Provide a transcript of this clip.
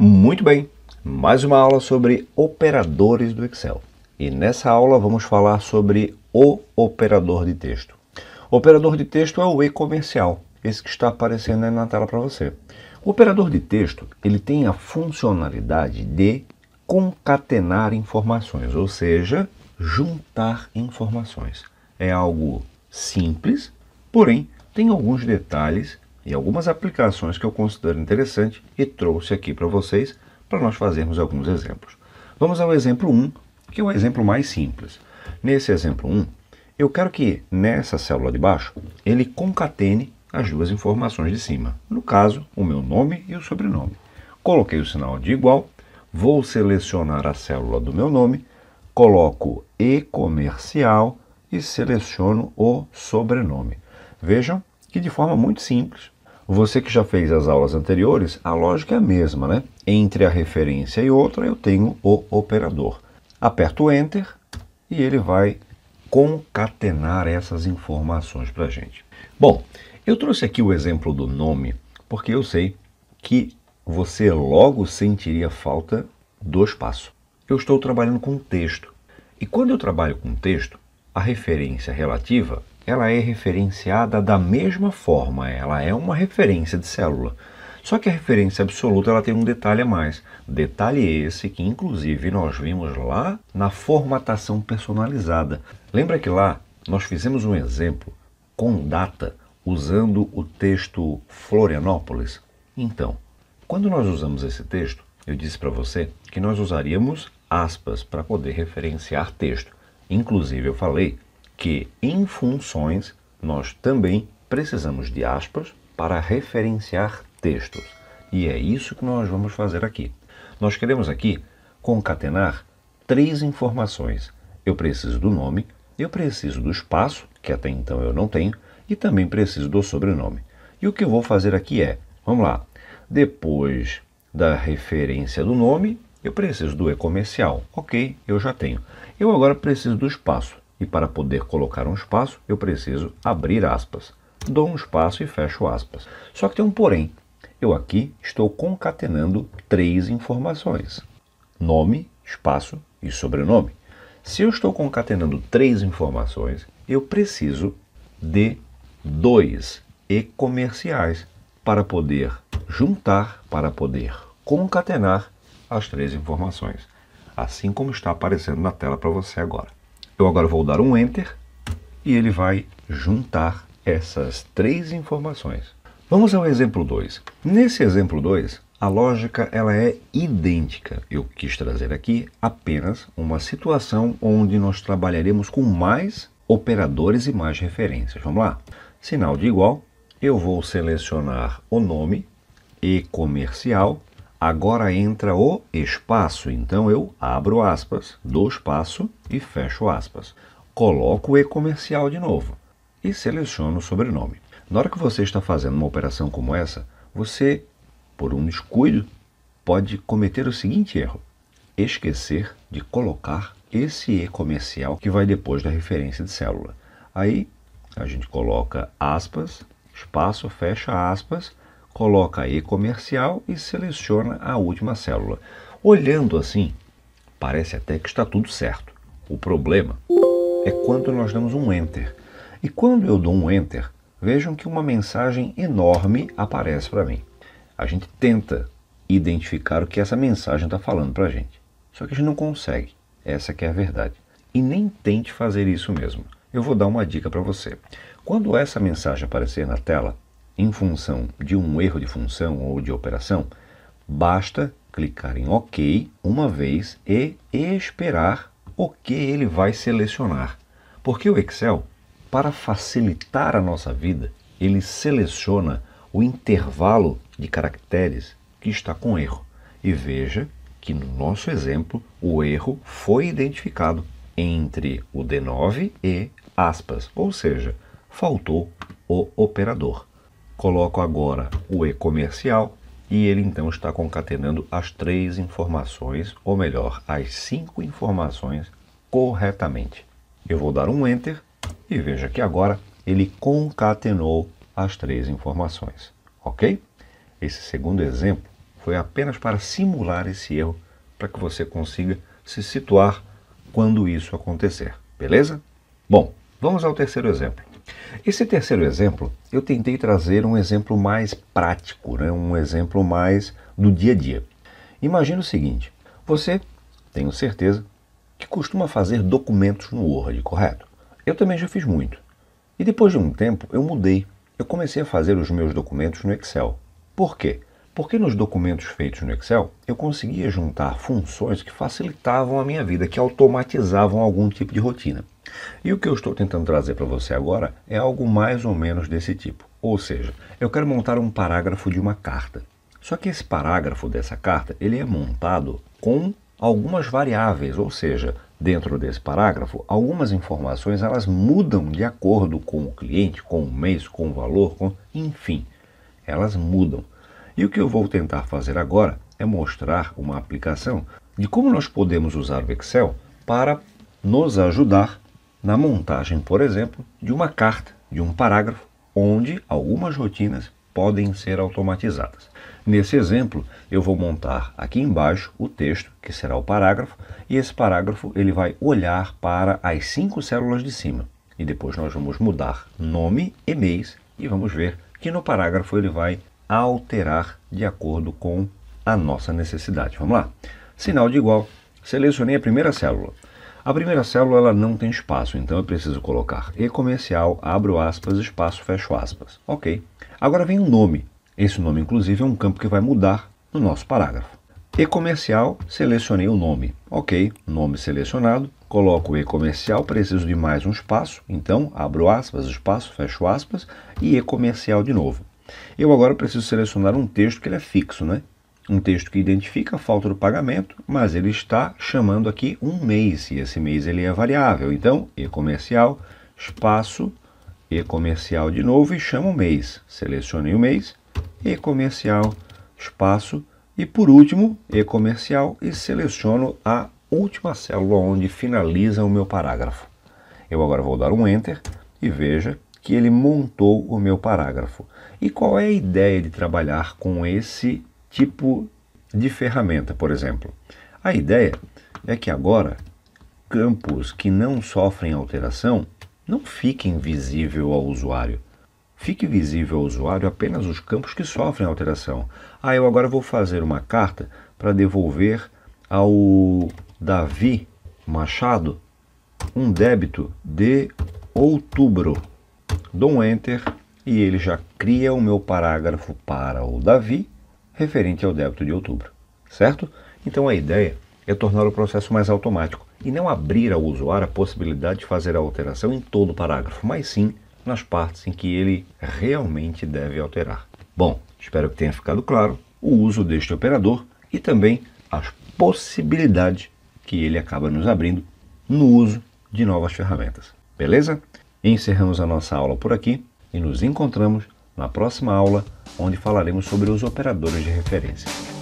Muito bem, mais uma aula sobre operadores do Excel. E nessa aula vamos falar sobre o operador de texto. O operador de texto é o e-comercial, esse que está aparecendo aí na tela para você. O operador de texto, ele tem a funcionalidade de concatenar informações, ou seja, juntar informações. É algo simples, porém tem alguns detalhes e algumas aplicações que eu considero interessante e trouxe aqui para vocês para nós fazermos alguns exemplos. Vamos ao exemplo 1, que é o exemplo mais simples. Nesse exemplo 1, eu quero que nessa célula de baixo ele concatene as duas informações de cima. No caso, o meu nome e o sobrenome. Coloquei o sinal de igual, vou selecionar a célula do meu nome, coloco e comercial e seleciono o sobrenome. Vejam e de forma muito simples. Você que já fez as aulas anteriores, a lógica é a mesma, né? Entre a referência e outra, eu tenho o operador. Aperto Enter e ele vai concatenar essas informações para a gente. Bom, eu trouxe aqui o exemplo do nome, porque eu sei que você logo sentiria falta do espaço. Eu estou trabalhando com texto. E quando eu trabalho com texto, a referência relativa ela é referenciada da mesma forma, ela é uma referência de célula. Só que a referência absoluta ela tem um detalhe a mais. Detalhe esse que inclusive nós vimos lá na formatação personalizada. Lembra que lá nós fizemos um exemplo com data usando o texto Florianópolis? Então, quando nós usamos esse texto, eu disse para você que nós usaríamos aspas para poder referenciar texto. Inclusive eu falei que em funções nós também precisamos de aspas para referenciar textos. E é isso que nós vamos fazer aqui. Nós queremos aqui concatenar três informações. Eu preciso do nome, eu preciso do espaço, que até então eu não tenho, e também preciso do sobrenome. E o que eu vou fazer aqui é, vamos lá, depois da referência do nome, eu preciso do e-comercial. Ok, eu já tenho. Eu agora preciso do espaço. E para poder colocar um espaço, eu preciso abrir aspas. Dou um espaço e fecho aspas. Só que tem um porém. Eu aqui estou concatenando três informações: nome, espaço e sobrenome. Se eu estou concatenando três informações, eu preciso de dois e comerciais para poder juntar, para poder concatenar as três informações, assim como está aparecendo na tela para você agora. Eu agora vou dar um Enter e ele vai juntar essas três informações. Vamos ao exemplo 2. Nesse exemplo 2, a lógica ela é idêntica. Eu quis trazer aqui apenas uma situação onde nós trabalharemos com mais operadores e mais referências. Vamos lá? Sinal de igual, eu vou selecionar o nome e comercial Agora entra o espaço, então eu abro aspas, dou espaço e fecho aspas. Coloco o e-comercial de novo e seleciono o sobrenome. Na hora que você está fazendo uma operação como essa, você, por um descuido, pode cometer o seguinte erro: esquecer de colocar esse e comercial que vai depois da referência de célula. Aí a gente coloca aspas, espaço, fecha aspas coloca e comercial e seleciona a última célula. Olhando assim, parece até que está tudo certo. O problema é quando nós damos um Enter. E quando eu dou um Enter, vejam que uma mensagem enorme aparece para mim. A gente tenta identificar o que essa mensagem está falando para a gente. Só que a gente não consegue. Essa que é a verdade. E nem tente fazer isso mesmo. Eu vou dar uma dica para você. Quando essa mensagem aparecer na tela, em função de um erro de função ou de operação, basta clicar em OK uma vez e esperar o que ele vai selecionar. Porque o Excel, para facilitar a nossa vida, ele seleciona o intervalo de caracteres que está com erro. E veja que no nosso exemplo o erro foi identificado entre o D9 e aspas, ou seja, faltou o operador. Coloco agora o E comercial e ele então está concatenando as três informações, ou melhor, as cinco informações corretamente. Eu vou dar um Enter e veja que agora ele concatenou as três informações, ok? Esse segundo exemplo foi apenas para simular esse erro, para que você consiga se situar quando isso acontecer, beleza? Bom, vamos ao terceiro exemplo. Esse terceiro exemplo, eu tentei trazer um exemplo mais prático, né? um exemplo mais do dia a dia. Imagina o seguinte: você, tenho certeza, que costuma fazer documentos no Word, correto? Eu também já fiz muito. E depois de um tempo eu mudei. Eu comecei a fazer os meus documentos no Excel. Por quê? Porque nos documentos feitos no Excel eu conseguia juntar funções que facilitavam a minha vida, que automatizavam algum tipo de rotina. E o que eu estou tentando trazer para você agora é algo mais ou menos desse tipo. Ou seja, eu quero montar um parágrafo de uma carta. Só que esse parágrafo dessa carta, ele é montado com algumas variáveis, ou seja, dentro desse parágrafo, algumas informações elas mudam de acordo com o cliente, com o mês, com o valor, com, enfim, elas mudam. E o que eu vou tentar fazer agora é mostrar uma aplicação de como nós podemos usar o Excel para nos ajudar na montagem, por exemplo, de uma carta, de um parágrafo, onde algumas rotinas podem ser automatizadas. Nesse exemplo, eu vou montar aqui embaixo o texto, que será o parágrafo, e esse parágrafo ele vai olhar para as cinco células de cima. E depois nós vamos mudar nome e mês e vamos ver que no parágrafo ele vai alterar de acordo com a nossa necessidade. Vamos lá. Sinal de igual. Selecionei a primeira célula. A primeira célula ela não tem espaço, então eu preciso colocar e comercial, abro aspas, espaço, fecho aspas. Ok. Agora vem o nome. Esse nome, inclusive, é um campo que vai mudar no nosso parágrafo. E comercial, selecionei o nome. Ok, nome selecionado, coloco o e comercial, preciso de mais um espaço, então abro aspas, espaço, fecho aspas e e comercial de novo. Eu agora preciso selecionar um texto que ele é fixo, né? um texto que identifica a falta do pagamento, mas ele está chamando aqui um mês, e esse mês ele é variável. Então, e-comercial, espaço, e-comercial de novo e chama o mês. Selecionei o mês, e-comercial, espaço, e por último, e-comercial, e seleciono a última célula onde finaliza o meu parágrafo. Eu agora vou dar um Enter e veja que ele montou o meu parágrafo. E qual é a ideia de trabalhar com esse tipo de ferramenta, por exemplo. A ideia é que agora campos que não sofrem alteração não fiquem visível ao usuário. Fique visível ao usuário apenas os campos que sofrem alteração. Ah, eu agora vou fazer uma carta para devolver ao Davi Machado um débito de outubro. Dou um enter e ele já cria o meu parágrafo para o Davi referente ao débito de outubro. Certo? Então a ideia é tornar o processo mais automático e não abrir ao usuário a possibilidade de fazer a alteração em todo o parágrafo, mas sim nas partes em que ele realmente deve alterar. Bom, espero que tenha ficado claro o uso deste operador e também as possibilidades que ele acaba nos abrindo no uso de novas ferramentas. Beleza? Encerramos a nossa aula por aqui e nos encontramos na próxima aula, onde falaremos sobre os operadores de referência.